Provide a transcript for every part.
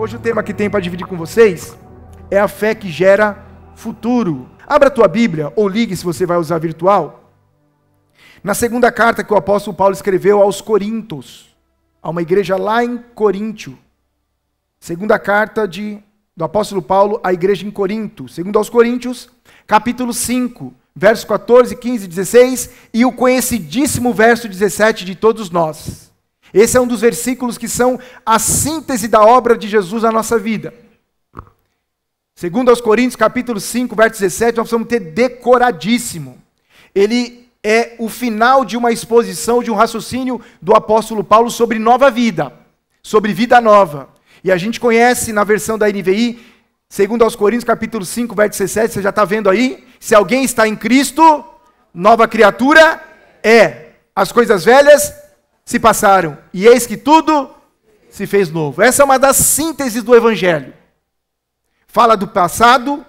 Hoje o tema que tem para dividir com vocês é a fé que gera futuro. Abra a tua Bíblia ou ligue se você vai usar virtual. Na segunda carta que o apóstolo Paulo escreveu aos Coríntios, a uma igreja lá em Coríntio. Segunda carta de, do apóstolo Paulo à igreja em Corinto, segundo aos Coríntios, capítulo 5, versos 14, 15 e 16 e o conhecidíssimo verso 17 de todos nós. Esse é um dos versículos que são a síntese da obra de Jesus na nossa vida. Segundo aos Coríntios, capítulo 5, verso 17, nós precisamos ter decoradíssimo. Ele é o final de uma exposição, de um raciocínio do apóstolo Paulo sobre nova vida, sobre vida nova. E a gente conhece na versão da NVI, segundo aos Coríntios, capítulo 5, verso 17, você já está vendo aí? Se alguém está em Cristo, nova criatura é. As coisas velhas se passaram, e eis que tudo se fez novo. Essa é uma das sínteses do Evangelho. Fala do passado,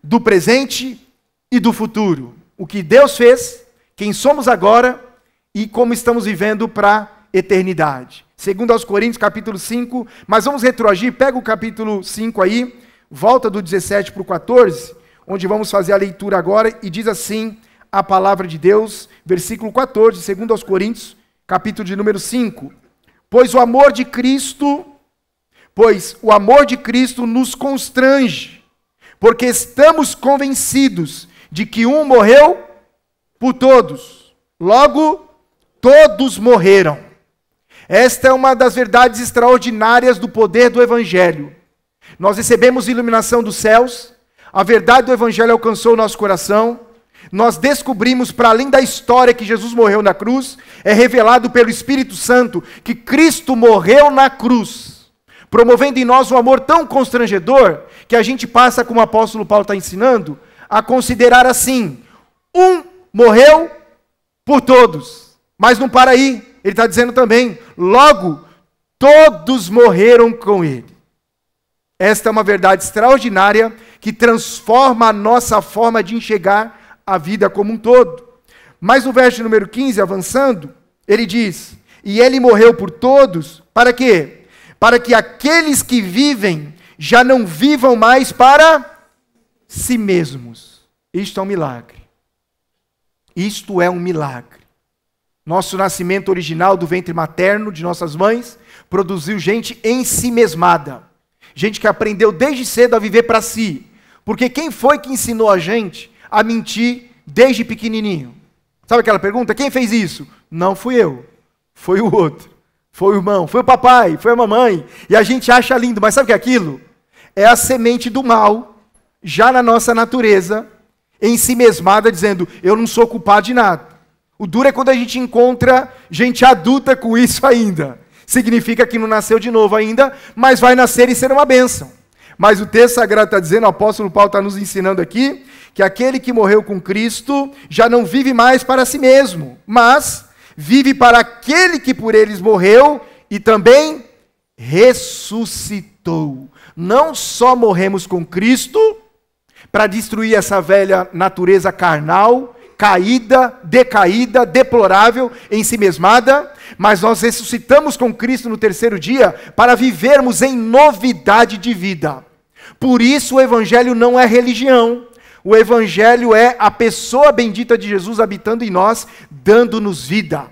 do presente e do futuro. O que Deus fez, quem somos agora e como estamos vivendo para a eternidade. Segundo aos Coríntios, capítulo 5, mas vamos retroagir, pega o capítulo 5 aí, volta do 17 para o 14, onde vamos fazer a leitura agora, e diz assim a palavra de Deus, versículo 14, segundo aos Coríntios, capítulo de número 5. Pois o amor de Cristo, pois o amor de Cristo nos constrange, porque estamos convencidos de que um morreu por todos. Logo, todos morreram. Esta é uma das verdades extraordinárias do poder do Evangelho. Nós recebemos iluminação dos céus, a verdade do Evangelho alcançou o nosso coração, nós descobrimos, para além da história que Jesus morreu na cruz, é revelado pelo Espírito Santo que Cristo morreu na cruz, promovendo em nós um amor tão constrangedor que a gente passa, como o apóstolo Paulo está ensinando, a considerar assim: um morreu por todos. Mas não para aí, ele está dizendo também: logo, todos morreram com ele. Esta é uma verdade extraordinária que transforma a nossa forma de enxergar a vida como um todo. Mas no verso número 15, avançando, ele diz: E ele morreu por todos, para quê? Para que aqueles que vivem já não vivam mais para si mesmos. Isto é um milagre. Isto é um milagre. Nosso nascimento original do ventre materno de nossas mães produziu gente em si mesmada, Gente que aprendeu desde cedo a viver para si. Porque quem foi que ensinou a gente a mentir desde pequenininho? Sabe aquela pergunta? Quem fez isso? Não fui eu, foi o outro, foi o irmão, foi o papai, foi a mamãe. E a gente acha lindo, mas sabe o que é aquilo? É a semente do mal, já na nossa natureza, em si mesmada, dizendo: eu não sou culpado de nada. O duro é quando a gente encontra gente adulta com isso ainda. Significa que não nasceu de novo ainda, mas vai nascer e ser uma bênção. Mas o texto sagrado está dizendo, o apóstolo Paulo está nos ensinando aqui, que aquele que morreu com Cristo já não vive mais para si mesmo, mas vive para aquele que por eles morreu e também ressuscitou. Não só morremos com Cristo para destruir essa velha natureza carnal, caída, decaída, deplorável, em si mesmada, mas nós ressuscitamos com Cristo no terceiro dia para vivermos em novidade de vida. Por isso o evangelho não é religião. O evangelho é a pessoa bendita de Jesus habitando em nós, dando-nos vida.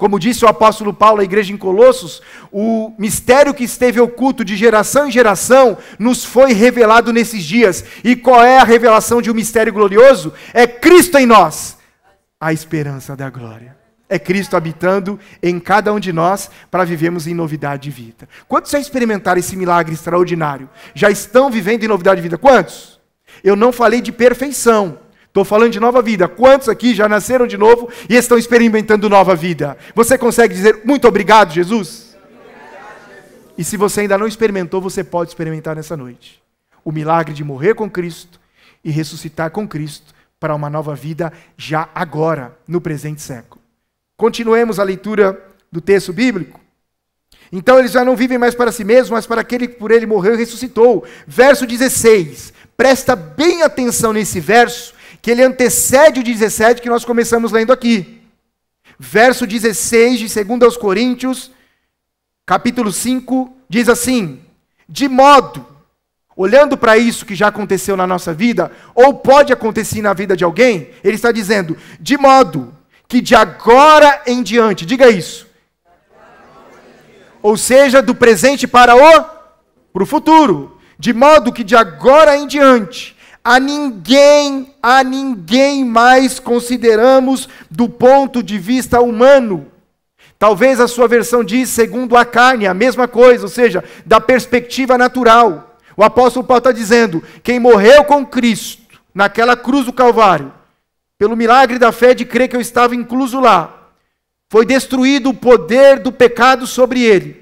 Como disse o apóstolo Paulo à igreja em Colossos, o mistério que esteve oculto de geração em geração nos foi revelado nesses dias. E qual é a revelação de um mistério glorioso? É Cristo em nós, a esperança da glória. É Cristo habitando em cada um de nós para vivemos em novidade de vida. Quantos já experimentaram esse milagre extraordinário? Já estão vivendo em novidade de vida? Quantos? Eu não falei de perfeição. Estou falando de nova vida. Quantos aqui já nasceram de novo e estão experimentando nova vida? Você consegue dizer muito obrigado, Jesus? E se você ainda não experimentou, você pode experimentar nessa noite. O milagre de morrer com Cristo e ressuscitar com Cristo para uma nova vida já agora, no presente século. Continuemos a leitura do texto bíblico. Então eles já não vivem mais para si mesmos, mas para aquele que por ele morreu e ressuscitou. Verso 16. Presta bem atenção nesse verso, que ele antecede o 17 que nós começamos lendo aqui. Verso 16 de 2 aos Coríntios, capítulo 5, diz assim: De modo, olhando para isso que já aconteceu na nossa vida, ou pode acontecer na vida de alguém, ele está dizendo: De modo que de agora em diante, diga isso. Ou seja, do presente para o, para o futuro. De modo que de agora em diante a ninguém, a ninguém mais consideramos do ponto de vista humano. Talvez a sua versão diz segundo a carne, a mesma coisa, ou seja, da perspectiva natural. O apóstolo Paulo está dizendo: quem morreu com Cristo naquela cruz do Calvário, pelo milagre da fé de crer que eu estava incluso lá, foi destruído o poder do pecado sobre ele.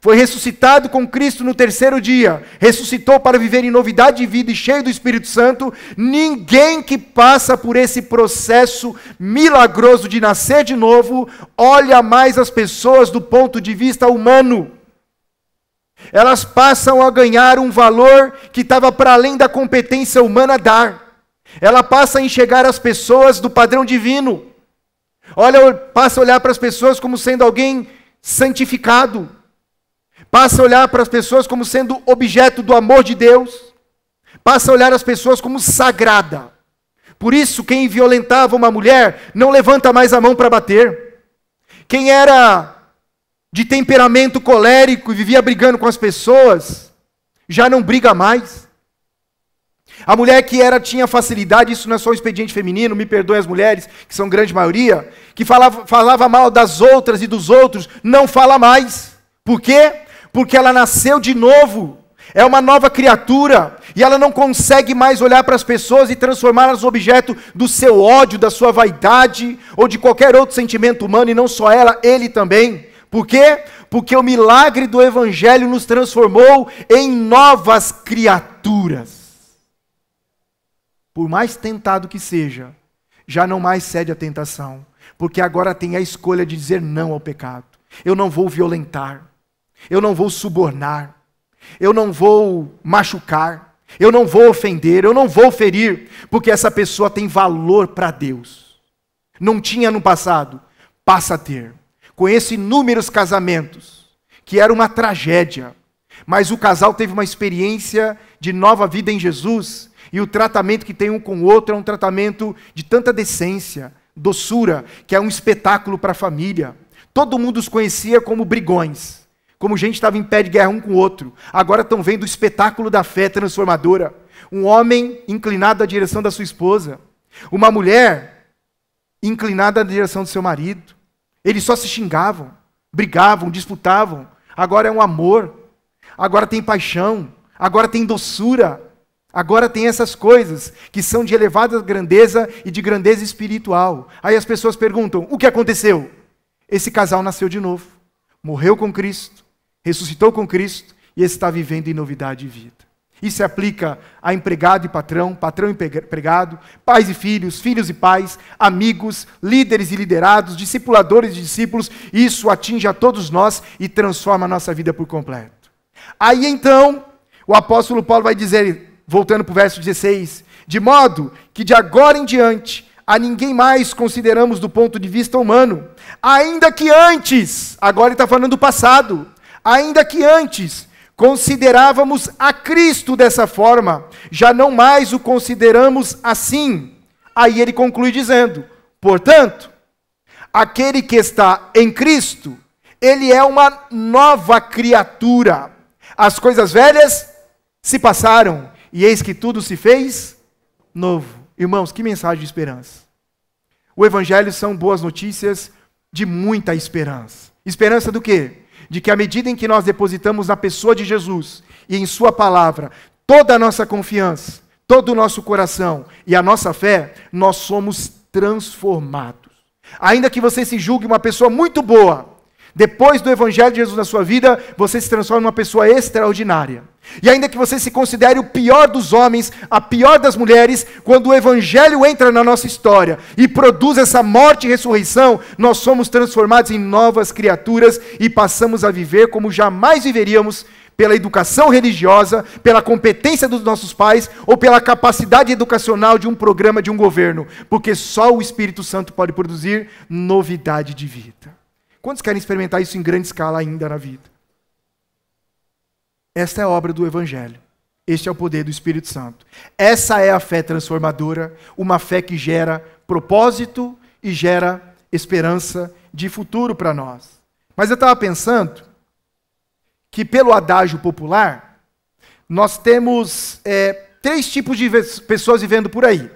Foi ressuscitado com Cristo no terceiro dia, ressuscitou para viver em novidade de vida e cheio do Espírito Santo. Ninguém que passa por esse processo milagroso de nascer de novo olha mais as pessoas do ponto de vista humano. Elas passam a ganhar um valor que estava para além da competência humana dar. Ela passa a enxergar as pessoas do padrão divino. Olha, passa a olhar para as pessoas como sendo alguém santificado, passa a olhar para as pessoas como sendo objeto do amor de Deus, passa a olhar as pessoas como sagrada. Por isso, quem violentava uma mulher não levanta mais a mão para bater. Quem era de temperamento colérico e vivia brigando com as pessoas, já não briga mais. A mulher que era tinha facilidade, isso não é só um expediente feminino, me perdoem as mulheres, que são grande maioria, que falava, falava mal das outras e dos outros, não fala mais. Por quê? porque ela nasceu de novo, é uma nova criatura, e ela não consegue mais olhar para as pessoas e transformá-las no objeto do seu ódio, da sua vaidade ou de qualquer outro sentimento humano, e não só ela, ele também. Por quê? Porque o milagre do Evangelho nos transformou em novas criaturas. Por mais tentado que seja, já não mais cede à tentação, porque agora tem a escolha de dizer não ao pecado. Eu não vou violentar, eu não vou subornar, eu não vou machucar, eu não vou ofender, eu não vou ferir, porque essa pessoa tem valor para Deus. Não tinha no passado, passa a ter. Conheço inúmeros casamentos que era uma tragédia, mas o casal teve uma experiência de nova vida em Jesus e o tratamento que tem um com o outro é um tratamento de tanta decência, doçura, que é um espetáculo para a família. Todo mundo os conhecia como brigões. Como gente estava em pé de guerra um com o outro, agora estão vendo o espetáculo da fé transformadora. Um homem inclinado à direção da sua esposa, uma mulher inclinada à direção do seu marido. Eles só se xingavam, brigavam, disputavam. Agora é um amor, agora tem paixão, agora tem doçura, Agora tem essas coisas que são de elevada grandeza e de grandeza espiritual. Aí as pessoas perguntam: o que aconteceu? Esse casal nasceu de novo, morreu com Cristo, ressuscitou com Cristo e está vivendo em novidade de vida. Isso se aplica a empregado e patrão, patrão e empregado, pais e filhos, filhos e pais, amigos, líderes e liderados, discipuladores e discípulos. Isso atinge a todos nós e transforma a nossa vida por completo. Aí então, o apóstolo Paulo vai dizer, voltando para o verso 16: De modo que de agora em diante a ninguém mais consideramos do ponto de vista humano, ainda que antes, agora ele está falando do passado, ainda que antes considerávamos a Cristo dessa forma, já não mais o consideramos assim. Aí ele conclui dizendo: portanto, aquele que está em Cristo, ele é uma nova criatura. As coisas velhas se passaram e eis que tudo se fez novo. Irmãos, que mensagem de esperança. O evangelho são boas notícias de muita esperança. Esperança do quê? de que à medida em que nós depositamos na pessoa de Jesus e em Sua palavra toda a nossa confiança, todo o nosso coração e a nossa fé, nós somos transformados. Ainda que você se julgue uma pessoa muito boa, depois do Evangelho de Jesus na sua vida, você se transforma em uma pessoa extraordinária. E ainda que você se considere o pior dos homens, a pior das mulheres, quando o Evangelho entra na nossa história e produz essa morte e ressurreição, nós somos transformados em novas criaturas e passamos a viver como jamais viveríamos pela educação religiosa, pela competência dos nossos pais ou pela capacidade educacional de um programa de um governo, porque só o Espírito Santo pode produzir novidade de vida. Quantos querem experimentar isso em grande escala ainda na vida? Esta é a obra do Evangelho. Este é o poder do Espírito Santo. Essa é a fé transformadora, uma fé que gera propósito e gera esperança de futuro para nós. Mas eu estava pensando que, pelo adágio popular, nós temos é, três tipos de pessoas vivendo por aí.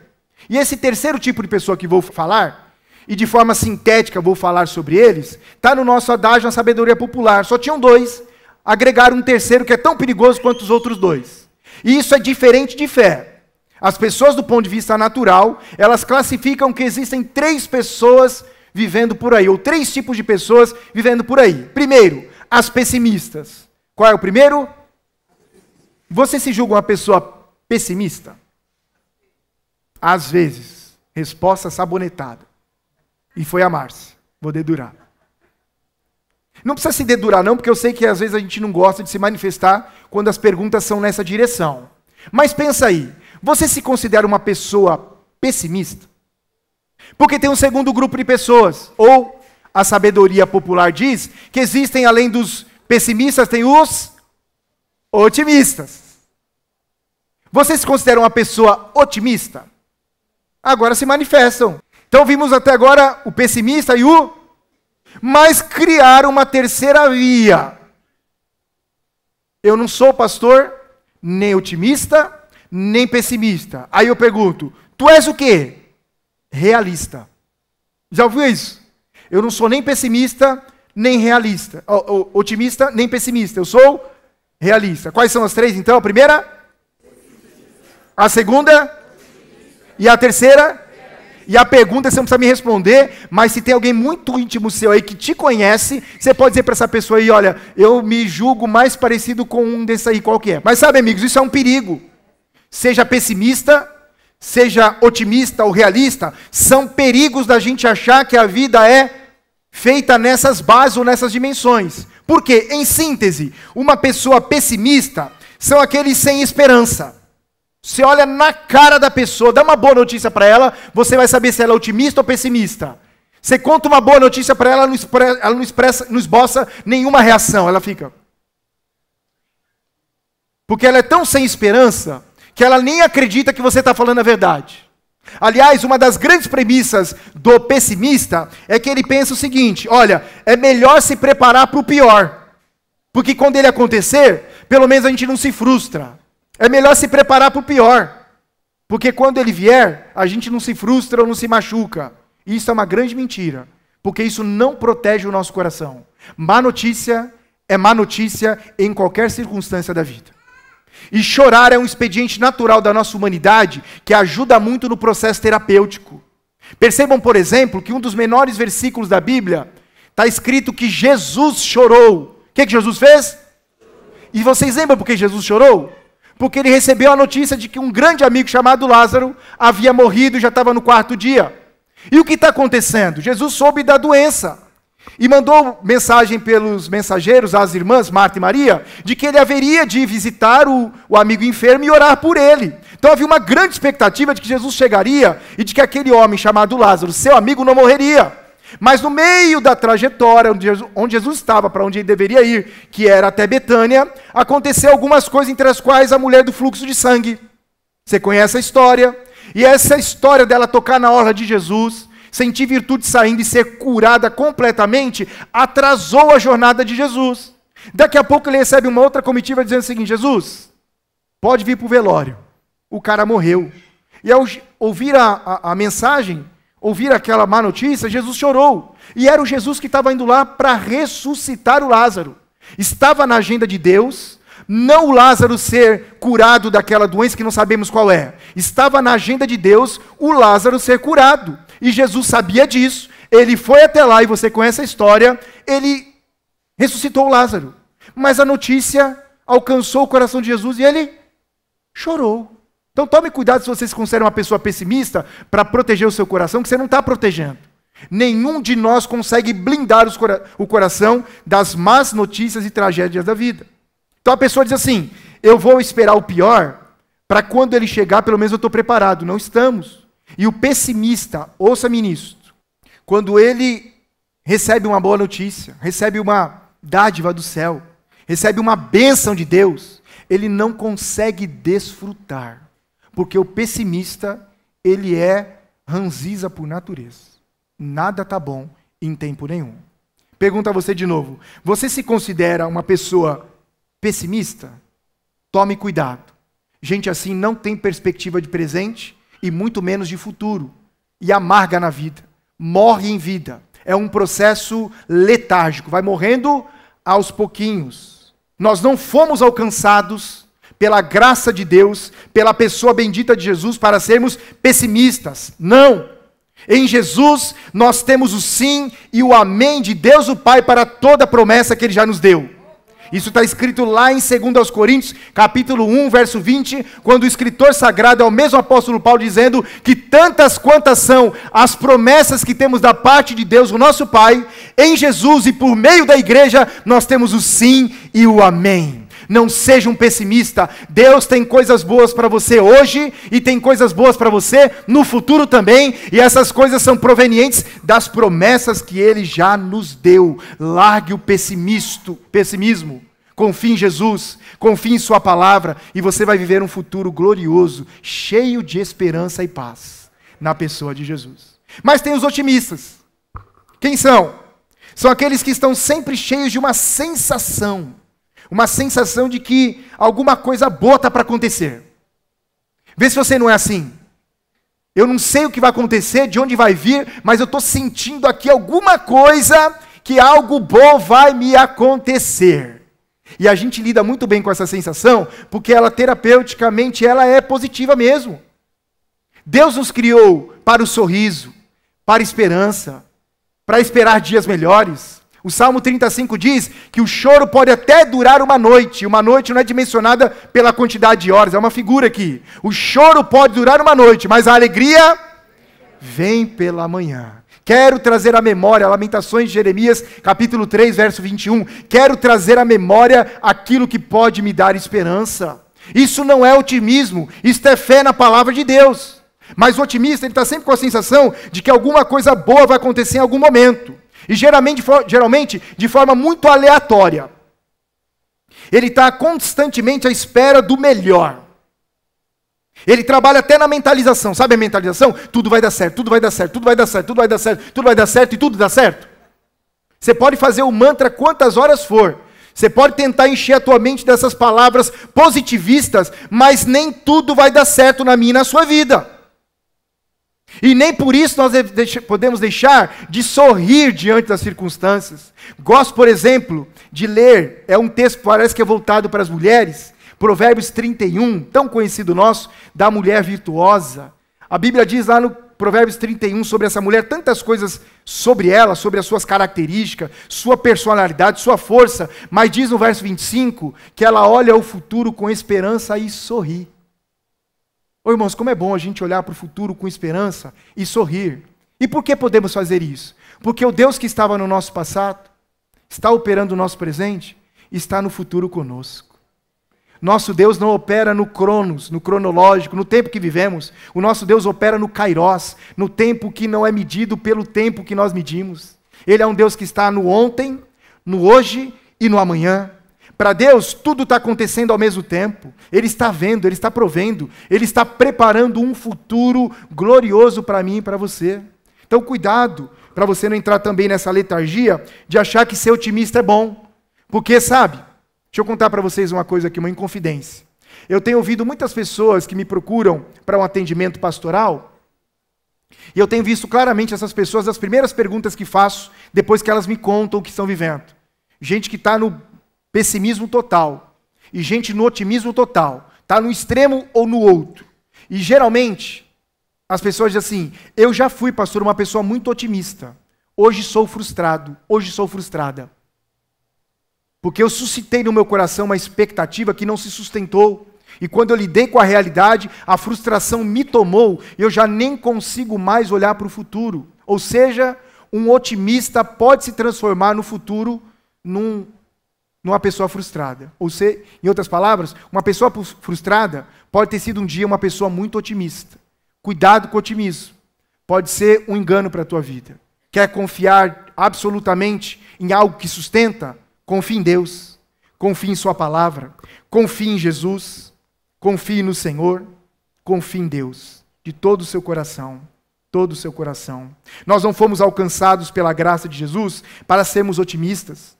E esse terceiro tipo de pessoa que vou falar, e de forma sintética vou falar sobre eles, está no nosso adágio na sabedoria popular. Só tinham dois agregar um terceiro que é tão perigoso quanto os outros dois. E isso é diferente de fé. As pessoas, do ponto de vista natural, elas classificam que existem três pessoas vivendo por aí, ou três tipos de pessoas vivendo por aí. Primeiro, as pessimistas. Qual é o primeiro? Você se julga uma pessoa pessimista? Às vezes. Resposta sabonetada. E foi a Márcia. Vou dedurar. Não precisa se dedurar, não, porque eu sei que às vezes a gente não gosta de se manifestar quando as perguntas são nessa direção. Mas pensa aí, você se considera uma pessoa pessimista? Porque tem um segundo grupo de pessoas, ou a sabedoria popular diz que existem, além dos pessimistas, tem os otimistas. Você se considera uma pessoa otimista? Agora se manifestam. Então vimos até agora o pessimista e o mas criar uma terceira via. Eu não sou pastor, nem otimista, nem pessimista. Aí eu pergunto: tu és o quê? Realista. Já ouviu isso? Eu não sou nem pessimista, nem realista. O, o, otimista, nem pessimista. Eu sou realista. Quais são as três então? A primeira? A segunda? E a terceira? E a pergunta é, você não precisa me responder, mas se tem alguém muito íntimo seu aí que te conhece, você pode dizer para essa pessoa aí, olha, eu me julgo mais parecido com um desses aí, qual que é? Mas sabe, amigos, isso é um perigo. Seja pessimista, seja otimista ou realista, são perigos da gente achar que a vida é feita nessas bases ou nessas dimensões. Porque, em síntese, uma pessoa pessimista são aqueles sem esperança. Você olha na cara da pessoa, dá uma boa notícia para ela, você vai saber se ela é otimista ou pessimista. Você conta uma boa notícia para ela, ela não, expressa, não esboça nenhuma reação, ela fica. Porque ela é tão sem esperança que ela nem acredita que você está falando a verdade. Aliás, uma das grandes premissas do pessimista é que ele pensa o seguinte: olha, é melhor se preparar para o pior, porque quando ele acontecer, pelo menos a gente não se frustra. É melhor se preparar para o pior, porque quando ele vier, a gente não se frustra ou não se machuca. Isso é uma grande mentira, porque isso não protege o nosso coração. Má notícia é má notícia em qualquer circunstância da vida. E chorar é um expediente natural da nossa humanidade que ajuda muito no processo terapêutico. Percebam, por exemplo, que um dos menores versículos da Bíblia está escrito que Jesus chorou. O que, que Jesus fez? E vocês lembram por que Jesus chorou? porque ele recebeu a notícia de que um grande amigo chamado Lázaro havia morrido e já estava no quarto dia. E o que está acontecendo? Jesus soube da doença e mandou mensagem pelos mensageiros às irmãs Marta e Maria de que ele haveria de visitar o, o, amigo enfermo e orar por ele. Então havia uma grande expectativa de que Jesus chegaria e de que aquele homem chamado Lázaro, seu amigo, não morreria. Mas no meio da trajetória onde Jesus, onde Jesus estava, para onde ele deveria ir, que era até Betânia, aconteceu algumas coisas, entre as quais a mulher do fluxo de sangue. Você conhece a história? E essa história dela tocar na orla de Jesus, sentir virtude saindo e ser curada completamente, atrasou a jornada de Jesus. Daqui a pouco ele recebe uma outra comitiva dizendo o seguinte: Jesus, pode vir para o velório. O cara morreu. E ao ouvir a, a, a mensagem, ouvir aquela má notícia, Jesus chorou. E era o Jesus que estava indo lá para ressuscitar o Lázaro. Estava na agenda de Deus, não o Lázaro ser curado daquela doença que não sabemos qual é. Estava na agenda de Deus o Lázaro ser curado. E Jesus sabia disso. Ele foi até lá, e você conhece a história, ele ressuscitou o Lázaro. Mas a notícia alcançou o coração de Jesus e ele chorou. Então tome cuidado se você se considera uma pessoa pessimista para proteger o seu coração, que você não está protegendo. Nenhum de nós consegue blindar o coração das más notícias e tragédias da vida. Então a pessoa diz assim: eu vou esperar o pior para quando ele chegar, pelo menos eu estou preparado. Não estamos. E o pessimista, ouça-me nisso, quando ele recebe uma boa notícia, recebe uma dádiva do céu, recebe uma bênção de Deus, ele não consegue desfrutar. Porque o pessimista, ele é ranziza por natureza. Nada tá bom em tempo nenhum. Pergunta a você de novo: você se considera uma pessoa pessimista? Tome cuidado. Gente assim não tem perspectiva de presente e muito menos de futuro. E amarga na vida. Morre em vida. É um processo letárgico. Vai morrendo aos pouquinhos. Nós não fomos alcançados pela graça de Deus, pela pessoa bendita de Jesus, para sermos pessimistas. Não! Em Jesus nós temos o sim e o amém de Deus o Pai para toda a promessa que Ele já nos deu. Isso está escrito lá em 2 Coríntios, capítulo 1, verso 20, quando o escritor sagrado é o mesmo apóstolo Paulo dizendo que tantas quantas são as promessas que temos da parte de Deus, o nosso Pai, em Jesus e por meio da igreja, nós temos o sim e o amém. Não seja um pessimista. Deus tem coisas boas para você hoje e tem coisas boas para você no futuro também. E essas coisas são provenientes das promessas que Ele já nos deu. Largue o pessimisto, pessimismo. Confie em Jesus, confie em Sua palavra e você vai viver um futuro glorioso, cheio de esperança e paz na pessoa de Jesus. Mas tem os otimistas. Quem são? São aqueles que estão sempre cheios de uma sensação uma sensação de que alguma coisa boa está para acontecer. Vê se você não é assim. Eu não sei o que vai acontecer, de onde vai vir, mas eu estou sentindo aqui alguma coisa que algo bom vai me acontecer. E a gente lida muito bem com essa sensação, porque ela terapeuticamente ela é positiva mesmo. Deus nos criou para o sorriso, para a esperança, para esperar dias melhores. O Salmo 35 diz que o choro pode até durar uma noite. Uma noite não é dimensionada pela quantidade de horas, é uma figura aqui. O choro pode durar uma noite, mas a alegria vem pela manhã. Quero trazer à memória, Lamentações de Jeremias, capítulo 3, verso 21. Quero trazer à memória aquilo que pode me dar esperança. Isso não é otimismo, isto é fé na palavra de Deus. Mas o otimista, ele está sempre com a sensação de que alguma coisa boa vai acontecer em algum momento. E geralmente, geralmente de forma muito aleatória. Ele está constantemente à espera do melhor. Ele trabalha até na mentalização. Sabe a mentalização? Tudo vai dar certo, tudo vai dar certo, tudo vai dar certo, tudo vai dar certo, tudo vai dar certo e tudo dá certo. Você pode fazer o mantra quantas horas for. Você pode tentar encher a tua mente dessas palavras positivistas, mas nem tudo vai dar certo na minha e na sua vida. E nem por isso nós podemos deixar de sorrir diante das circunstâncias. Gosto, por exemplo, de ler, é um texto que parece que é voltado para as mulheres, Provérbios 31, tão conhecido nosso, da mulher virtuosa. A Bíblia diz lá no Provérbios 31 sobre essa mulher, tantas coisas sobre ela, sobre as suas características, sua personalidade, sua força, mas diz no verso 25 que ela olha o futuro com esperança e sorri. Oh, irmãos, como é bom a gente olhar para o futuro com esperança e sorrir. E por que podemos fazer isso? Porque o Deus que estava no nosso passado, está operando o nosso presente, está no futuro conosco. Nosso Deus não opera no cronos, no cronológico, no tempo que vivemos. O nosso Deus opera no kairós, no tempo que não é medido pelo tempo que nós medimos. Ele é um Deus que está no ontem, no hoje e no amanhã. Para Deus, tudo está acontecendo ao mesmo tempo. Ele está vendo, Ele está provendo, Ele está preparando um futuro glorioso para mim e para você. Então, cuidado para você não entrar também nessa letargia de achar que ser otimista é bom. Porque, sabe, deixa eu contar para vocês uma coisa aqui, uma inconfidência. Eu tenho ouvido muitas pessoas que me procuram para um atendimento pastoral, e eu tenho visto claramente essas pessoas, as primeiras perguntas que faço, depois que elas me contam o que estão vivendo. Gente que está no pessimismo total e gente no otimismo total. Está no extremo ou no outro. E geralmente, as pessoas dizem assim: eu já fui, pastor, uma pessoa muito otimista. Hoje sou frustrado, hoje sou frustrada. Porque eu suscitei no meu coração uma expectativa que não se sustentou. E quando eu lidei com a realidade, a frustração me tomou e eu já nem consigo mais olhar para o futuro. Ou seja, um otimista pode se transformar no futuro num numa pessoa frustrada. Ou seja, em outras palavras, uma pessoa frustrada pode ter sido um dia uma pessoa muito otimista. Cuidado com o otimismo. Pode ser um engano para a tua vida. Quer confiar absolutamente em algo que sustenta? Confie em Deus. Confie em sua palavra. Confie em Jesus. Confie no Senhor. Confie em Deus de todo o seu coração todo o seu coração. Nós não fomos alcançados pela graça de Jesus para sermos otimistas.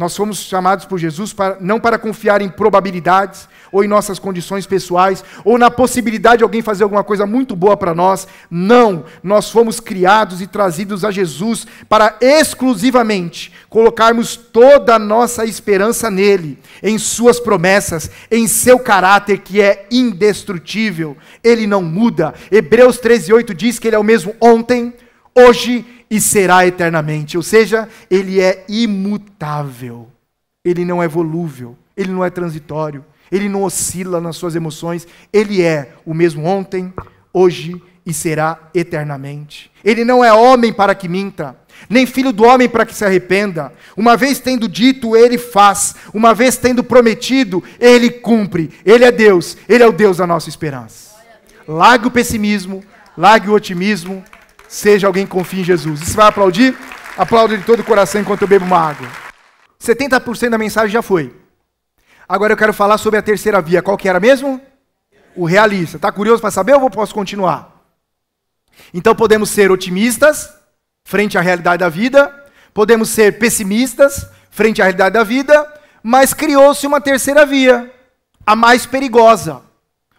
Nós fomos chamados por Jesus para, não para confiar em probabilidades, ou em nossas condições pessoais, ou na possibilidade de alguém fazer alguma coisa muito boa para nós. Não! Nós fomos criados e trazidos a Jesus para exclusivamente colocarmos toda a nossa esperança nele, em Suas promessas, em seu caráter que é indestrutível. Ele não muda. Hebreus 13,8 diz que ele é o mesmo ontem, hoje e será eternamente. Ou seja, ele é imutável, ele não é volúvel, ele não é transitório, ele não oscila nas suas emoções, ele é o mesmo ontem, hoje e será eternamente. Ele não é homem para que minta, nem filho do homem para que se arrependa. Uma vez tendo dito, ele faz, uma vez tendo prometido, ele cumpre. Ele é Deus, ele é o Deus da nossa esperança. Largue o pessimismo, largue o otimismo. Seja alguém que confie em Jesus. Você vai aplaudir, aplauda de todo o coração enquanto eu bebo uma água. 70% da mensagem já foi. Agora eu quero falar sobre a terceira via. Qual que era mesmo? O realista. Está curioso para saber ou posso continuar? Então podemos ser otimistas frente à realidade da vida, podemos ser pessimistas frente à realidade da vida, mas criou-se uma terceira via, a mais perigosa.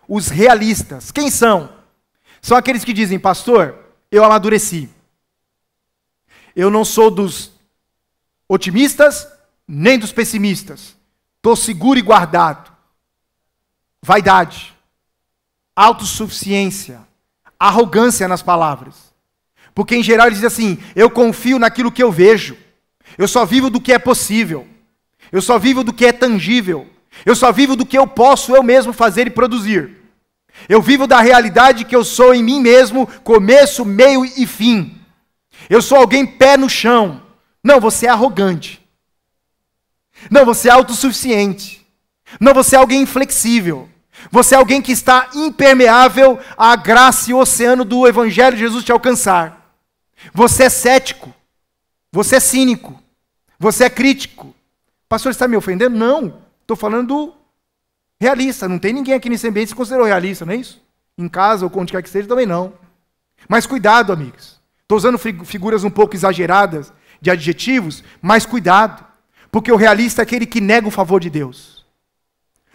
Os realistas. Quem são? São aqueles que dizem, pastor, eu amadureci. Eu não sou dos otimistas nem dos pessimistas. Estou seguro e guardado. Vaidade, autossuficiência, arrogância nas palavras. Porque em geral eles dizem assim: eu confio naquilo que eu vejo. Eu só vivo do que é possível. Eu só vivo do que é tangível. Eu só vivo do que eu posso eu mesmo fazer e produzir. Eu vivo da realidade que eu sou em mim mesmo, começo, meio e fim. Eu sou alguém pé no chão. Não, você é arrogante. Não, você é autossuficiente. Não, você é alguém inflexível. Você é alguém que está impermeável à graça e oceano do Evangelho de Jesus te alcançar. Você é cético. Você é cínico. Você é crítico. pastor está me ofendendo? Não. Estou falando realista. Não tem ninguém aqui nesse ambiente que se considerou realista, não é isso? Em casa ou onde quer que seja, também não. Mas cuidado, amigos. Estou usando figuras um pouco exageradas de adjetivos, mas cuidado. Porque o realista é aquele que nega o favor de Deus.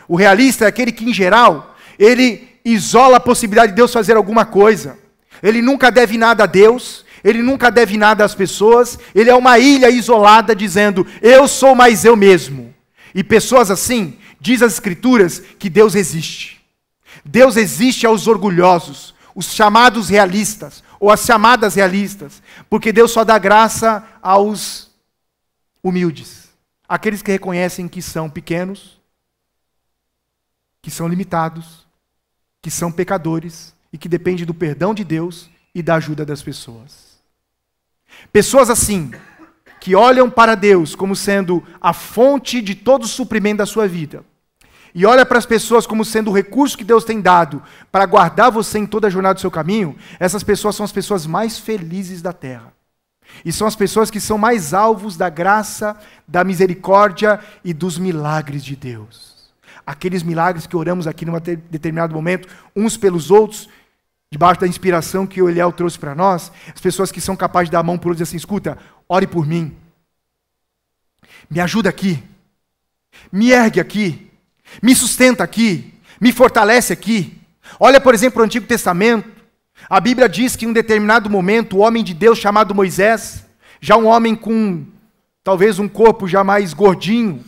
O realista é aquele que, em geral, ele isola a possibilidade de Deus fazer alguma coisa. Ele nunca deve nada a Deus, ele nunca deve nada às pessoas, ele é uma ilha isolada dizendo: Eu sou mais eu mesmo. E pessoas assim Diz as Escrituras que Deus existe. Deus existe aos orgulhosos, os chamados realistas, ou as chamadas realistas, porque Deus só dá graça aos humildes, aqueles que reconhecem que são pequenos, que são limitados, que são pecadores e que dependem do perdão de Deus e da ajuda das pessoas. Pessoas assim, que olham para Deus como sendo a fonte de todo o suprimento da sua vida, e olha para as pessoas como sendo o recurso que Deus tem dado para guardar você em toda a jornada do seu caminho, essas pessoas são as pessoas mais felizes da terra. E são as pessoas que são mais alvos da graça, da misericórdia e dos milagres de Deus. Aqueles milagres que oramos aqui num determinado momento, uns pelos outros, debaixo da inspiração que o Eliel trouxe para nós, as pessoas que são capazes de dar a mão por outros e assim, escuta, ore por mim. Me ajuda aqui. Me ergue aqui me sustenta aqui, me fortalece aqui. Olha, por exemplo, o Antigo Testamento. A Bíblia diz que em um determinado momento, o homem de Deus chamado Moisés, já um homem com talvez um corpo já mais gordinho,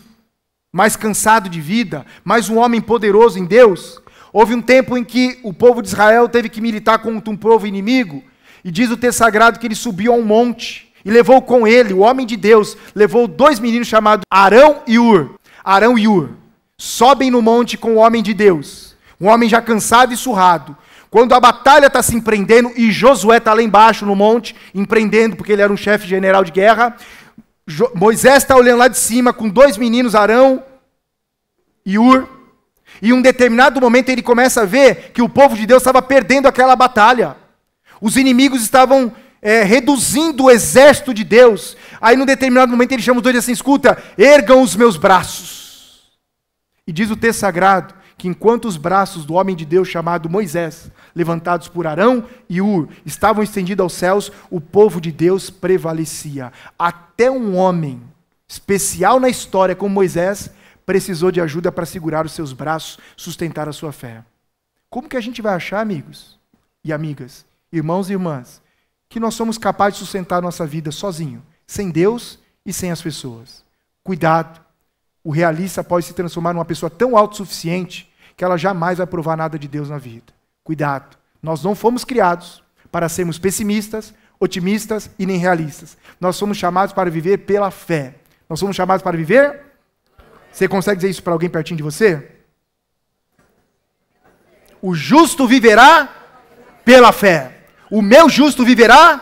mais cansado de vida, mas um homem poderoso em Deus, houve um tempo em que o povo de Israel teve que militar contra um povo inimigo, e diz o texto sagrado que ele subiu a um monte e levou com ele, o homem de Deus, levou dois meninos chamados Arão e Ur. Arão e Ur sobem no monte com o homem de Deus, um homem já cansado e surrado. Quando a batalha está se empreendendo, e Josué está lá embaixo no monte, empreendendo, porque ele era um chefe general de guerra, jo Moisés está olhando lá de cima com dois meninos, Arão e Ur. E em um determinado momento ele começa a ver que o povo de Deus estava perdendo aquela batalha. Os inimigos estavam é, reduzindo o exército de Deus. Aí, num determinado momento, ele chama os dois e assim: escuta, ergam os meus braços. E diz o texto sagrado que enquanto os braços do homem de Deus chamado Moisés, levantados por Arão e Ur, estavam estendidos aos céus, o povo de Deus prevalecia. Até um homem especial na história como Moisés precisou de ajuda para segurar os seus braços, sustentar a sua fé. Como que a gente vai achar, amigos e amigas, irmãos e irmãs, que nós somos capazes de sustentar nossa vida sozinho, sem Deus e sem as pessoas? Cuidado o realista pode se transformar numa pessoa tão autossuficiente que ela jamais vai provar nada de Deus na vida. Cuidado, nós não fomos criados para sermos pessimistas, otimistas e nem realistas. Nós somos chamados para viver pela fé. Nós somos chamados para viver. Você consegue dizer isso para alguém pertinho de você? O justo viverá pela fé. O meu justo viverá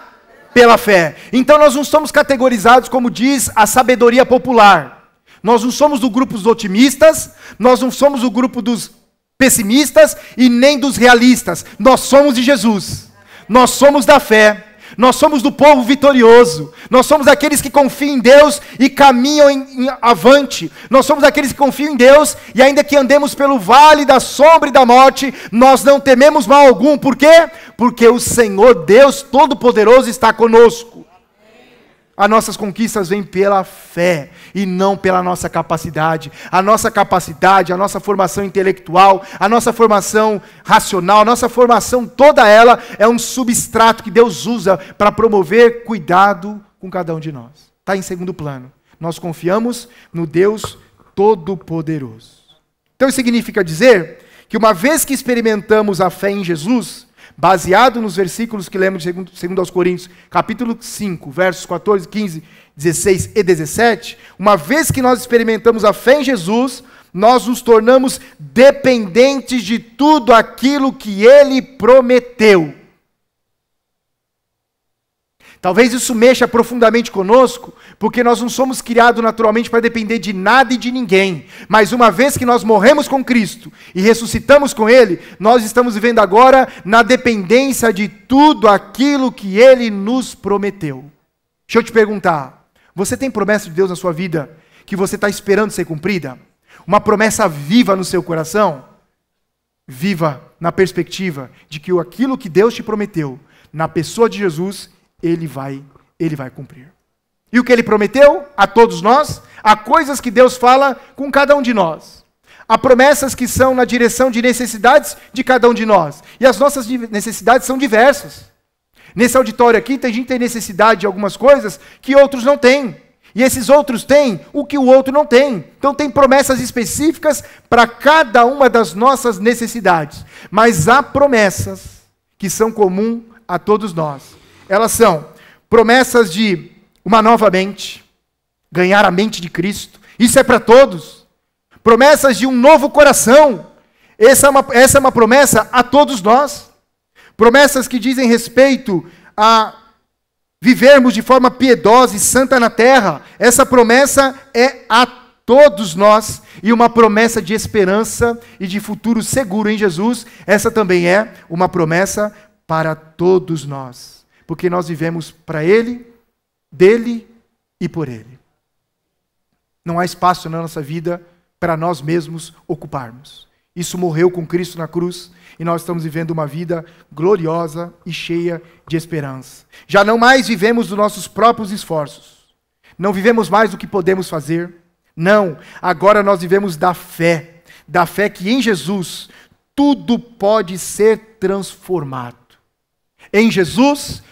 pela fé. Então nós não somos categorizados como diz a sabedoria popular. Nós não somos do grupo dos otimistas, nós não somos do grupo dos pessimistas e nem dos realistas. Nós somos de Jesus. Nós somos da fé. Nós somos do povo vitorioso. Nós somos aqueles que confiam em Deus e caminham em, em, avante. Nós somos aqueles que confiam em Deus e ainda que andemos pelo vale da sombra e da morte, nós não tememos mal algum. Por quê? Porque o Senhor Deus Todo-Poderoso está conosco. As nossas conquistas vêm pela fé e não pela nossa capacidade. A nossa capacidade, a nossa formação intelectual, a nossa formação racional, a nossa formação toda ela é um substrato que Deus usa para promover cuidado com cada um de nós. Está em segundo plano. Nós confiamos no Deus Todo-Poderoso. Então isso significa dizer que uma vez que experimentamos a fé em Jesus, baseado nos versículos que lemos de 2 aos Coríntios, capítulo 5, versos 14, 15, 16 e 17, uma vez que nós experimentamos a fé em Jesus, nós nos tornamos dependentes de tudo aquilo que ele prometeu. Talvez isso mexa profundamente conosco, porque nós não somos criados naturalmente para depender de nada e de ninguém. Mas uma vez que nós morremos com Cristo e ressuscitamos com Ele, nós estamos vivendo agora na dependência de tudo aquilo que Ele nos prometeu. Deixa eu te perguntar: você tem promessa de Deus na sua vida que você está esperando ser cumprida? Uma promessa viva no seu coração? Viva na perspectiva de que aquilo que Deus te prometeu, na pessoa de Jesus, ele vai, ele vai cumprir. E o que ele prometeu a todos nós, há coisas que Deus fala com cada um de nós. Há promessas que são na direção de necessidades de cada um de nós. E as nossas necessidades são diversas. Nesse auditório aqui, tem gente que tem necessidade de algumas coisas que outros não têm. E esses outros têm o que o outro não tem. Então, tem promessas específicas para cada uma das nossas necessidades. Mas há promessas que são comum a todos nós. Elas são promessas de uma nova mente, ganhar a mente de Cristo. Isso é para todos. Promessas de um novo coração. Essa é, uma, essa é uma promessa a todos nós. Promessas que dizem respeito a vivermos de forma piedosa e santa na terra. Essa promessa é a todos nós e uma promessa de esperança e de futuro seguro em Jesus. Essa também é uma promessa para todos nós porque nós vivemos para Ele, dele e por Ele. Não há espaço na nossa vida para nós mesmos ocuparmos. Isso morreu com Cristo na cruz e nós estamos vivendo uma vida gloriosa e cheia de esperança. Já não mais vivemos dos nossos próprios esforços. Não vivemos mais do que podemos fazer. Não, agora nós vivemos da fé, da fé que em Jesus tudo pode ser transformado. Em Jesus,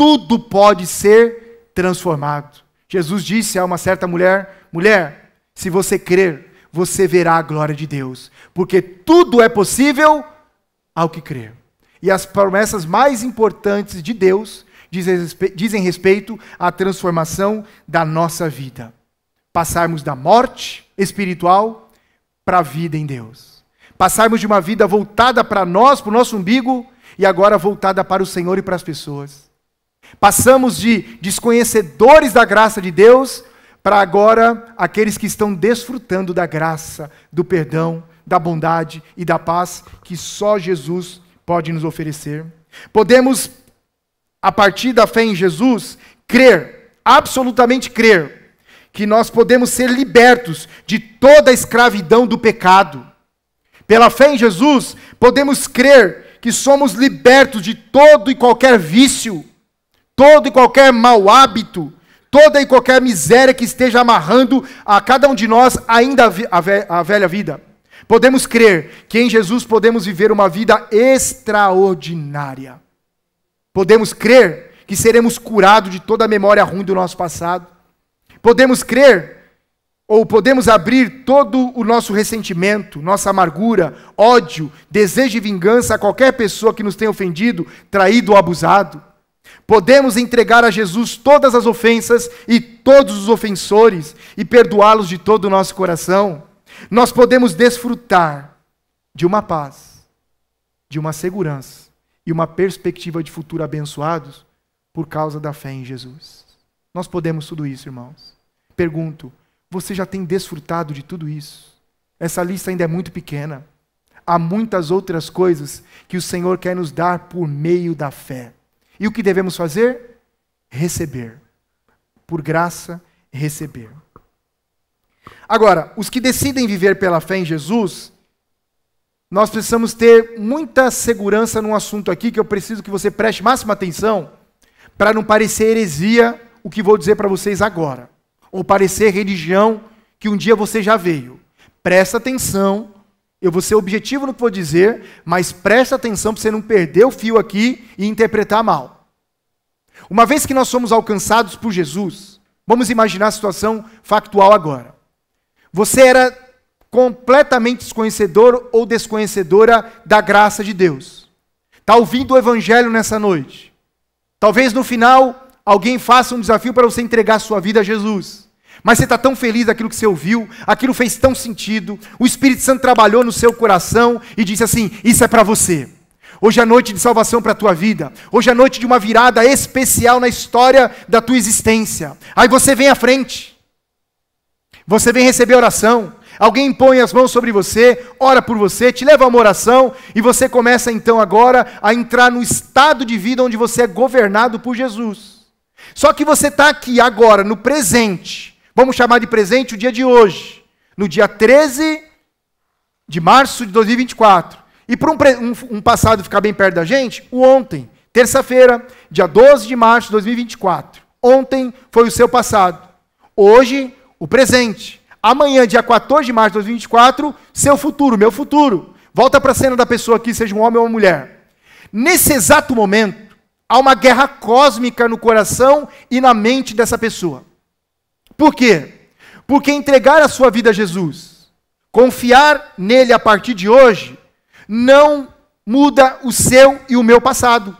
tudo pode ser transformado. Jesus disse a uma certa mulher: Mulher, se você crer, você verá a glória de Deus, porque tudo é possível ao que crer. E as promessas mais importantes de Deus dizem respeito à transformação da nossa vida. Passarmos da morte espiritual para a vida em Deus. Passarmos de uma vida voltada para nós, para o nosso umbigo, e agora voltada para o Senhor e para as pessoas. Passamos de desconhecedores da graça de Deus para agora aqueles que estão desfrutando da graça, do perdão, da bondade e da paz que só Jesus pode nos oferecer. Podemos, a partir da fé em Jesus, crer, absolutamente crer, que nós podemos ser libertos de toda a escravidão do pecado. Pela fé em Jesus, podemos crer que somos libertos de todo e qualquer vício, todo e qualquer mau hábito, toda e qualquer miséria que esteja amarrando a cada um de nós ainda a velha vida. Podemos crer que em Jesus podemos viver uma vida extraordinária. Podemos crer que seremos curados de toda a memória ruim do nosso passado. Podemos crer ou podemos abrir todo o nosso ressentimento, nossa amargura, ódio, desejo de vingança a qualquer pessoa que nos tenha ofendido, traído ou abusado. Podemos entregar a Jesus todas as ofensas e todos os ofensores e perdoá-los de todo o nosso coração. Nós podemos desfrutar de uma paz, de uma segurança e uma perspectiva de futuro abençoados por causa da fé em Jesus. Nós podemos tudo isso, irmãos. Pergunto: você já tem desfrutado de tudo isso? Essa lista ainda é muito pequena. Há muitas outras coisas que o Senhor quer nos dar por meio da fé. E o que devemos fazer? Receber. Por graça, receber. Agora, os que decidem viver pela fé em Jesus, nós precisamos ter muita segurança num assunto aqui que eu preciso que você preste máxima atenção para não parecer heresia o que vou dizer para vocês agora, ou parecer religião que um dia você já veio. Presta atenção eu vou ser objetivo no que vou dizer, mas presta atenção para você não perder o fio aqui e interpretar mal. Uma vez que nós somos alcançados por Jesus, vamos imaginar a situação factual agora. Você era completamente desconhecedor ou desconhecedora da graça de Deus. Está ouvindo o Evangelho nessa noite. Talvez no final alguém faça um desafio para você entregar sua vida a Jesus. Mas você está tão feliz daquilo que você ouviu, aquilo fez tão sentido, o Espírito Santo trabalhou no seu coração e disse assim: Isso é para você. Hoje é noite de salvação para a tua vida. Hoje é noite de uma virada especial na história da tua existência. Aí você vem à frente. Você vem receber oração. Alguém impõe as mãos sobre você, ora por você, te leva a uma oração e você começa então agora a entrar no estado de vida onde você é governado por Jesus. Só que você está aqui agora, no presente Vamos chamar de presente o dia de hoje, no dia 13 de março de 2024. E para um, um, um passado ficar bem perto da gente, o ontem, terça-feira, dia 12 de março de 2024. Ontem foi o seu passado. Hoje, o presente. Amanhã, dia 14 de março de 2024, seu futuro, meu futuro. Volta para a cena da pessoa aqui, seja um homem ou uma mulher. Nesse exato momento, há uma guerra cósmica no coração e na mente dessa pessoa. Por quê? Porque entregar a sua vida a Jesus, confiar nele a partir de hoje, não muda o seu e o meu passado.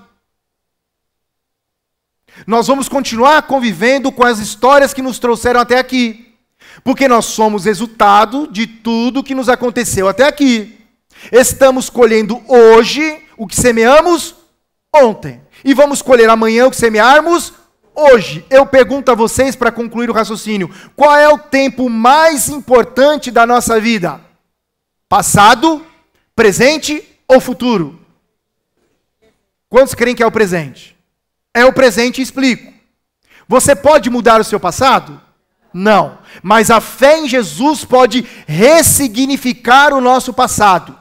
Nós vamos continuar convivendo com as histórias que nos trouxeram até aqui, porque nós somos resultado de tudo que nos aconteceu até aqui. Estamos colhendo hoje o que semeamos ontem, e vamos colher amanhã o que semearmos Hoje, eu pergunto a vocês para concluir o raciocínio: qual é o tempo mais importante da nossa vida? Passado, presente ou futuro? Quantos creem que é o presente? É o presente, explico. Você pode mudar o seu passado? Não. Mas a fé em Jesus pode ressignificar o nosso passado.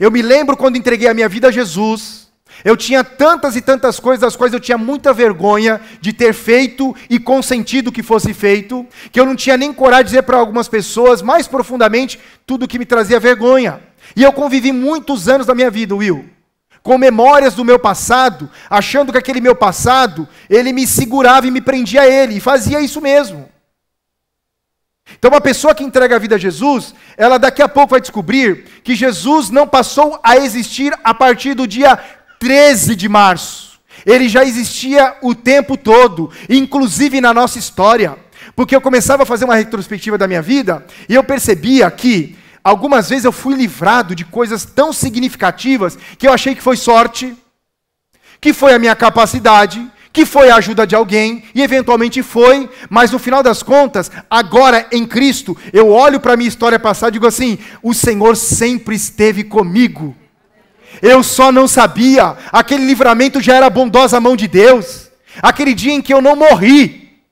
Eu me lembro quando entreguei a minha vida a Jesus eu tinha tantas e tantas coisas, das quais eu tinha muita vergonha de ter feito e consentido que fosse feito, que eu não tinha nem coragem de dizer para algumas pessoas, mais profundamente, tudo o que me trazia vergonha. E eu convivi muitos anos da minha vida, Will, com memórias do meu passado, achando que aquele meu passado, ele me segurava e me prendia a ele, e fazia isso mesmo. Então, uma pessoa que entrega a vida a Jesus, ela daqui a pouco vai descobrir que Jesus não passou a existir a partir do dia 13 de março. Ele já existia o tempo todo, inclusive na nossa história. Porque eu começava a fazer uma retrospectiva da minha vida e eu percebia que algumas vezes eu fui livrado de coisas tão significativas que eu achei que foi sorte, que foi a minha capacidade, que foi a ajuda de alguém, e eventualmente foi, mas no final das contas, agora em Cristo, eu olho para a minha história passada e digo assim: o Senhor sempre esteve comigo. Eu só não sabia. Aquele livramento já era bondosa a mão de Deus. Aquele dia em que eu não morri,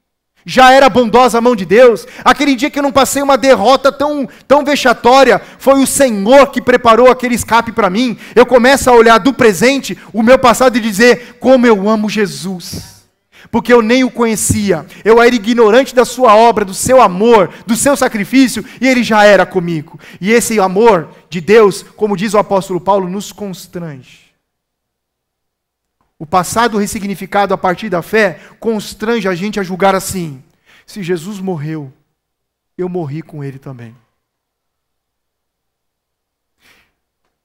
já era bondosa a mão de Deus. Aquele dia que eu não passei uma derrota tão, tão vexatória, foi o Senhor que preparou aquele escape para mim. Eu começo a olhar do presente o meu passado e dizer: como eu amo Jesus porque eu nem o conhecia. Eu era ignorante da sua obra, do seu amor, do seu sacrifício, e ele já era comigo. E esse amor de Deus, como diz o apóstolo Paulo, nos constrange. O passado ressignificado a partir da fé constrange a gente a julgar assim: se Jesus morreu, eu morri com ele também.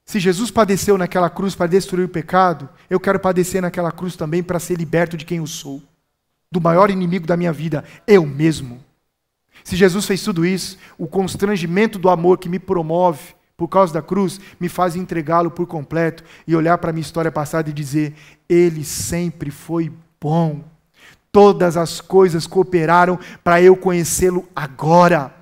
Se Jesus padeceu naquela cruz para destruir o pecado, eu quero padecer naquela cruz também para ser liberto de quem eu sou, do maior inimigo da minha vida, eu mesmo. Se Jesus fez tudo isso, o constrangimento do amor que me promove por causa da cruz me faz entregá-lo por completo e olhar para a minha história passada e dizer: Ele sempre foi bom. Todas as coisas cooperaram para eu conhecê-lo agora.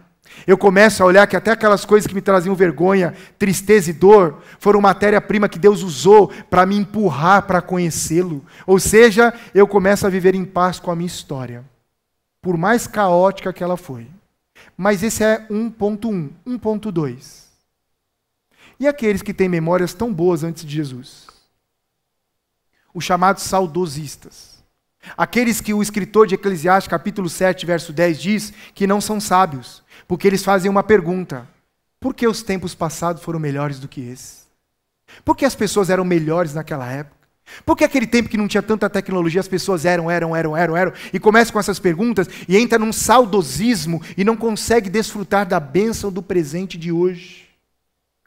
Eu começo a olhar que até aquelas coisas que me traziam vergonha, tristeza e dor, foram matéria-prima que Deus usou para me empurrar para conhecê-lo. Ou seja, eu começo a viver em paz com a minha história, por mais caótica que ela foi. Mas esse é 1.1, 1.2. E aqueles que têm memórias tão boas antes de Jesus? Os chamados saudosistas. Aqueles que o escritor de Eclesiastes, capítulo 7, verso 10 diz que não são sábios, porque eles fazem uma pergunta: por que os tempos passados foram melhores do que esse? Por que as pessoas eram melhores naquela época? Por que aquele tempo que não tinha tanta tecnologia as pessoas eram, eram, eram, eram, eram? E começa com essas perguntas e entra num saudosismo e não consegue desfrutar da bênção do presente de hoje.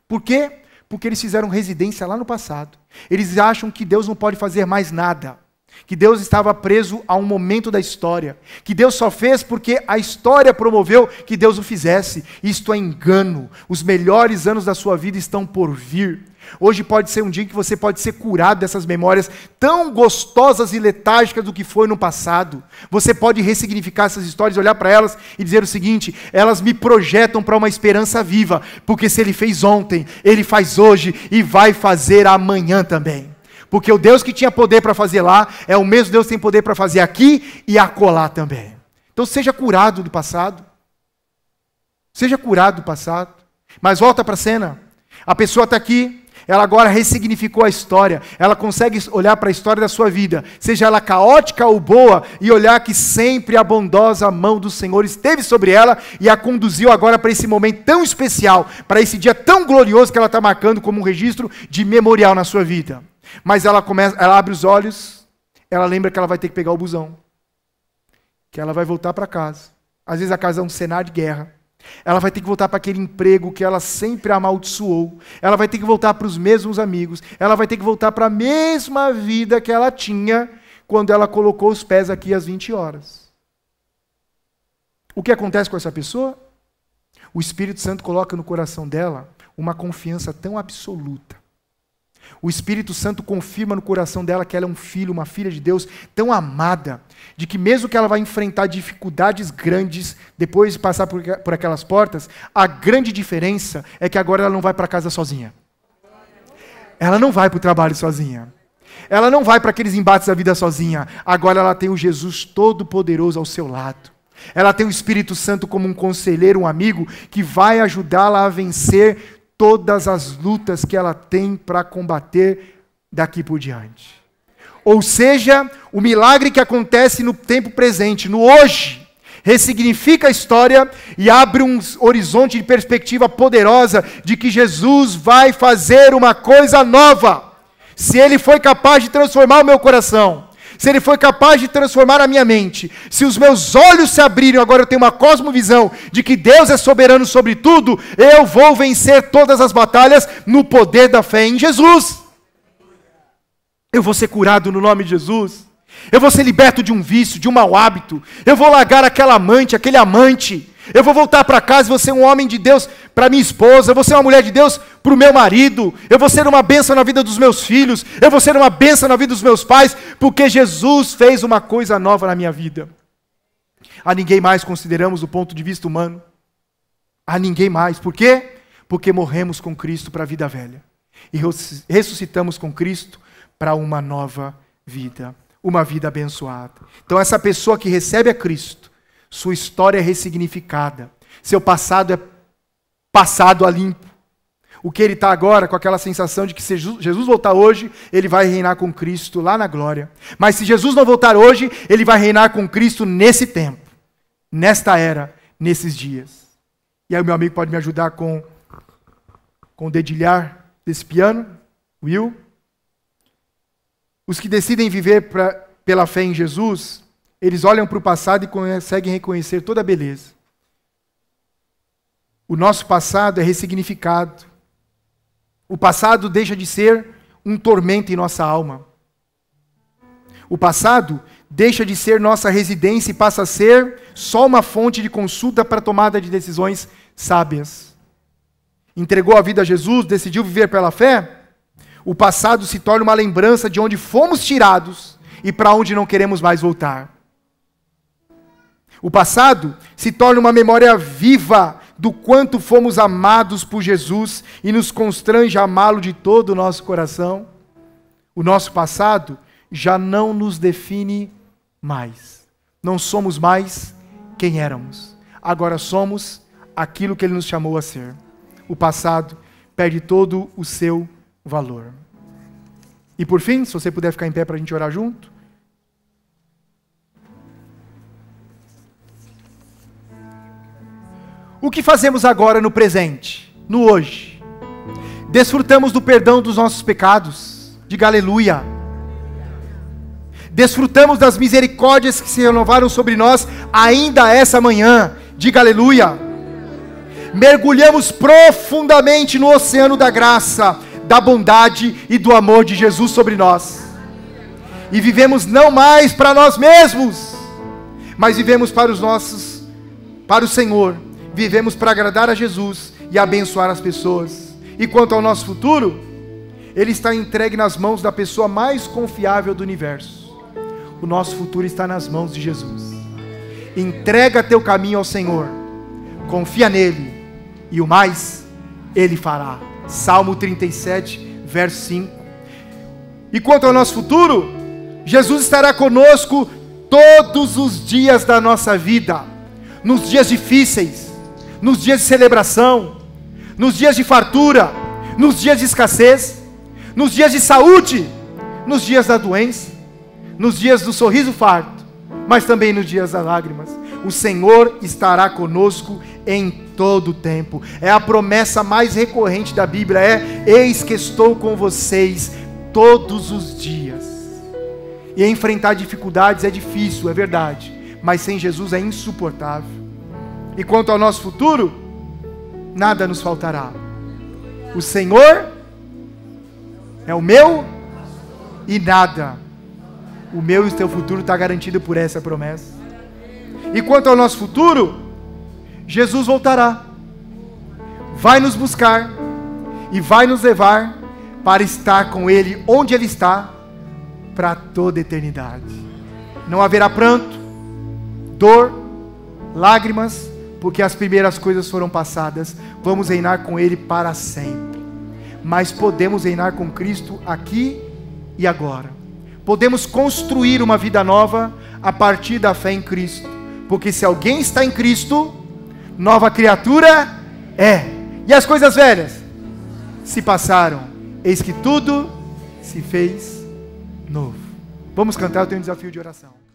Por quê? Porque eles fizeram residência lá no passado. Eles acham que Deus não pode fazer mais nada que Deus estava preso a um momento da história, que Deus só fez porque a história promoveu que Deus o fizesse. Isto é engano. Os melhores anos da sua vida estão por vir. Hoje pode ser um dia que você pode ser curado dessas memórias tão gostosas e letárgicas do que foi no passado. Você pode ressignificar essas histórias, olhar para elas e dizer o seguinte: elas me projetam para uma esperança viva, porque se ele fez ontem, ele faz hoje e vai fazer amanhã também. Porque o Deus que tinha poder para fazer lá é o mesmo Deus que tem poder para fazer aqui e acolá também. Então seja curado do passado. Seja curado do passado. Mas volta para a cena. A pessoa está aqui, ela agora ressignificou a história. Ela consegue olhar para a história da sua vida, seja ela caótica ou boa, e olhar que sempre a bondosa mão do Senhor esteve sobre ela e a conduziu agora para esse momento tão especial, para esse dia tão glorioso que ela está marcando como um registro de memorial na sua vida. Mas ela começa, ela abre os olhos, ela lembra que ela vai ter que pegar o busão, que ela vai voltar para casa. Às vezes a casa é um cenário de guerra. Ela vai ter que voltar para aquele emprego que ela sempre amaldiçoou. Ela vai ter que voltar para os mesmos amigos. Ela vai ter que voltar para a mesma vida que ela tinha quando ela colocou os pés aqui às 20 horas. O que acontece com essa pessoa? O Espírito Santo coloca no coração dela uma confiança tão absoluta o Espírito Santo confirma no coração dela que ela é um filho, uma filha de Deus tão amada, de que mesmo que ela vai enfrentar dificuldades grandes depois de passar por, por aquelas portas, a grande diferença é que agora ela não vai para casa sozinha. Ela não vai para o trabalho sozinha. Ela não vai para aqueles embates da vida sozinha. Agora ela tem o Jesus Todo-Poderoso ao seu lado. Ela tem o Espírito Santo como um conselheiro, um amigo, que vai ajudá-la a vencer todas as lutas que ela tem para combater daqui por diante. Ou seja, o milagre que acontece no tempo presente, no hoje, ressignifica a história e abre um horizonte de perspectiva poderosa de que Jesus vai fazer uma coisa nova. Se ele foi capaz de transformar o meu coração, se Ele foi capaz de transformar a minha mente, se os meus olhos se abrirem, agora eu tenho uma cosmovisão de que Deus é soberano sobre tudo, eu vou vencer todas as batalhas no poder da fé em Jesus. Eu vou ser curado no nome de Jesus. Eu vou ser liberto de um vício, de um mau hábito. Eu vou largar aquela amante, aquele amante. Eu vou voltar para casa, e vou ser um homem de Deus para minha esposa, eu vou ser uma mulher de Deus para o meu marido, eu vou ser uma benção na vida dos meus filhos, eu vou ser uma benção na vida dos meus pais, porque Jesus fez uma coisa nova na minha vida. A ninguém mais consideramos do ponto de vista humano. A ninguém mais. Por quê? Porque morremos com Cristo para a vida velha e ressuscitamos com Cristo para uma nova vida, uma vida abençoada. Então essa pessoa que recebe a Cristo sua história é ressignificada. Seu passado é passado a limpo. O que ele está agora, com aquela sensação de que se Jesus voltar hoje, ele vai reinar com Cristo lá na glória. Mas se Jesus não voltar hoje, ele vai reinar com Cristo nesse tempo, nesta era, nesses dias. E aí, meu amigo pode me ajudar com, com o dedilhar desse piano? Will? Os que decidem viver pra, pela fé em Jesus eles olham para o passado e conseguem reconhecer toda a beleza. O nosso passado é ressignificado. O passado deixa de ser um tormento em nossa alma. O passado deixa de ser nossa residência e passa a ser só uma fonte de consulta para tomada de decisões sábias. Entregou a vida a Jesus, decidiu viver pela fé? O passado se torna uma lembrança de onde fomos tirados e para onde não queremos mais voltar. O passado se torna uma memória viva do quanto fomos amados por Jesus e nos constrange a amá-lo de todo o nosso coração. O nosso passado já não nos define mais. Não somos mais quem éramos. Agora somos aquilo que ele nos chamou a ser. O passado perde todo o seu valor. E por fim, se você puder ficar em pé para a gente orar junto. o que fazemos agora no presente, no hoje? Desfrutamos do perdão dos nossos pecados, diga aleluia. Desfrutamos das misericórdias que se renovaram sobre nós ainda essa manhã, diga aleluia. Mergulhamos profundamente no oceano da graça, da bondade e do amor de Jesus sobre nós. E vivemos não mais para nós mesmos, mas vivemos para os nossos, para o Senhor vivemos para agradar a Jesus e abençoar as pessoas. E quanto ao nosso futuro, ele está entregue nas mãos da pessoa mais confiável do universo. O nosso futuro está nas mãos de Jesus. Entrega teu caminho ao Senhor, confia nele, e o mais ele fará. Salmo 37, verso 5. E quanto ao nosso futuro, Jesus estará conosco todos os dias da nossa vida, nos dias difíceis, nos dias de celebração, nos dias de fartura, nos dias de escassez, nos dias de saúde, nos dias da doença, nos dias do sorriso farto, mas também nos dias das lágrimas. O Senhor estará conosco em todo o tempo. É a promessa mais recorrente da Bíblia é: eis que estou com vocês todos os dias. E enfrentar dificuldades é difícil, é verdade, mas sem Jesus é insuportável. E quanto ao nosso futuro, nada nos faltará. O Senhor é o meu e nada. O meu e o teu futuro está garantido por essa promessa. E quanto ao nosso futuro, Jesus voltará, vai nos buscar e vai nos levar para estar com Ele onde Ele está, para toda eternidade. Não haverá pranto, dor, lágrimas, porque as primeiras coisas foram passadas, vamos reinar com Ele para sempre. Mas podemos reinar com Cristo aqui e agora. Podemos construir uma vida nova a partir da fé em Cristo, porque se alguém está em Cristo, nova criatura é. E as coisas velhas se passaram, eis que tudo se fez novo. Vamos cantar, eu tenho um desafio de oração.